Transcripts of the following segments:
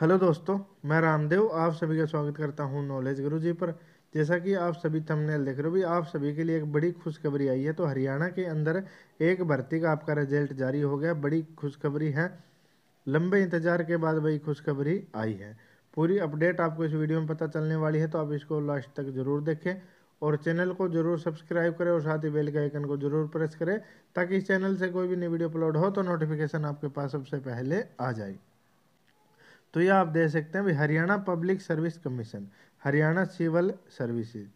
hello दोस्तों मैं रामदेव आप सभी का स्वागत करता हूं नॉलेज गुरु जी पर जैसा कि आप सभी थंबनेल देख रहे हो भी आप सभी के लिए एक बड़ी खुशखबरी आई है तो हरियाणा के अंदर एक भर्ती का आपका रिजल्ट जारी हो गया बड़ी खुशखबरी है लंबे इंतजार के बाद वही खुशखबरी आई है पूरी अपडेट आपको इस वीडियो में पता चलने वाली है तो आप इसको लास्ट तक जरूर देखें और चैनल को जरूर सब्सक्राइब करें और साथ ही बेल के आइकन को जरूर प्रेस करें ताकि इस चैनल से कोई भी नई वीडियो अपलोड हो तो नोटिफिकेशन आपके पास सबसे पहले आ जाए तो यह आप देख सकते हैं भाई Haryana public service commission Haryana civil services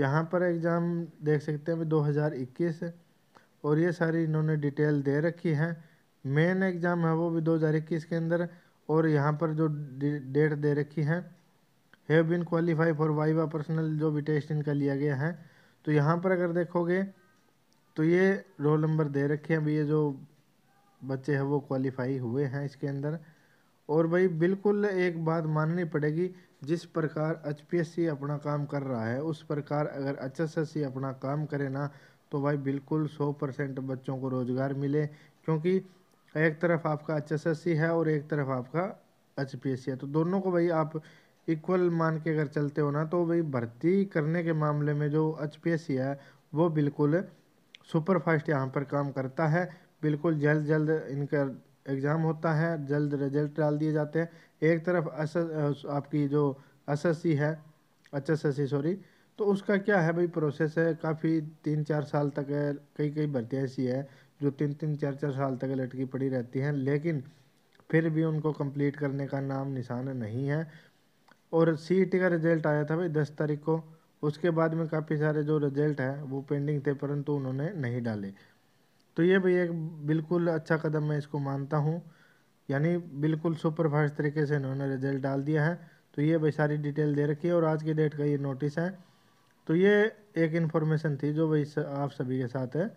यहाँ पर एग्ज़ाम देख सकते हैं दो हज़ार इक्कीस और ये सारी इन्होंने डिटेल दे रखी है मेन एग्ज़ाम है वो भी 2021 के अंदर और यहाँ पर जो डेट दे रखी है have been qualify for viva personal जो भी टेस्ट इनका लिया गया है तो यहाँ पर अगर देखोगे तो ये रोल नंबर दे रखे हैं अभी ये जो बच्चे हैं वो क्वालिफाई हुए हैं इसके अंदर और भाई बिल्कुल एक बात माननी पड़ेगी जिस प्रकार एच अपना काम कर रहा है उस प्रकार अगर एच अपना काम करे ना तो भाई बिल्कुल सौ परसेंट बच्चों को रोज़गार मिले क्योंकि एक तरफ आपका एच है और एक तरफ आपका एच है तो दोनों को भाई आप इक्वल मान के अगर चलते हो ना तो भाई भर्ती करने के मामले में जो एच है वो बिल्कुल सुपरफास्ट यहाँ पर काम करता है बिल्कुल जल्द जल्द इनका एग्ज़ाम होता है जल्द रिजल्ट डाल दिए जाते हैं एक तरफ एस आपकी जो एस एस सी है H S S C sorry तो उसका क्या है भाई प्रोसेस है काफ़ी तीन चार साल तक कई कई भर्ती ऐसी है जो तीन तीन चार चार साल तक लटकी पड़ी रहती हैं लेकिन फिर भी उनको कंप्लीट करने का नाम निशान नहीं है और सी का रिजल्ट आया था भाई दस तारीख को उसके बाद में काफ़ी सारे जो रिजल्ट हैं वो पेंडिंग थे परंतु उन्होंने नहीं डाले तो ये भी एक बिल्कुल अच्छा कदम मैं इसको मानता हूँ यानी बिल्कुल सुपरफास्ट तरीके से इन्होंने रिजल्ट डाल दिया है तो ये भाई सारी डिटेल दे रखी है और आज की डेट का ये नोटिस है तो ये एक इन्फॉर्मेशन थी जो भाई आप सभी के साथ है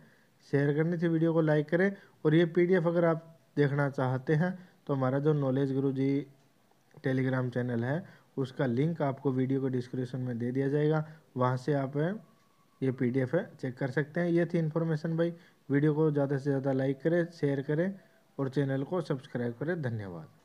शेयर करनी थी वीडियो को लाइक करें और ये पीडीएफ अगर आप देखना चाहते हैं तो हमारा जो नॉलेज गुरु जी टेलीग्राम चैनल है उसका लिंक आपको वीडियो के डिस्क्रिप्शन में दे दिया जाएगा वहाँ से आप ये पीडीएफ चेक कर सकते हैं ये थी इन्फॉर्मेशन भाई वीडियो को ज़्यादा से ज़्यादा लाइक करें शेयर करें और चैनल को सब्सक्राइब करें धन्यवाद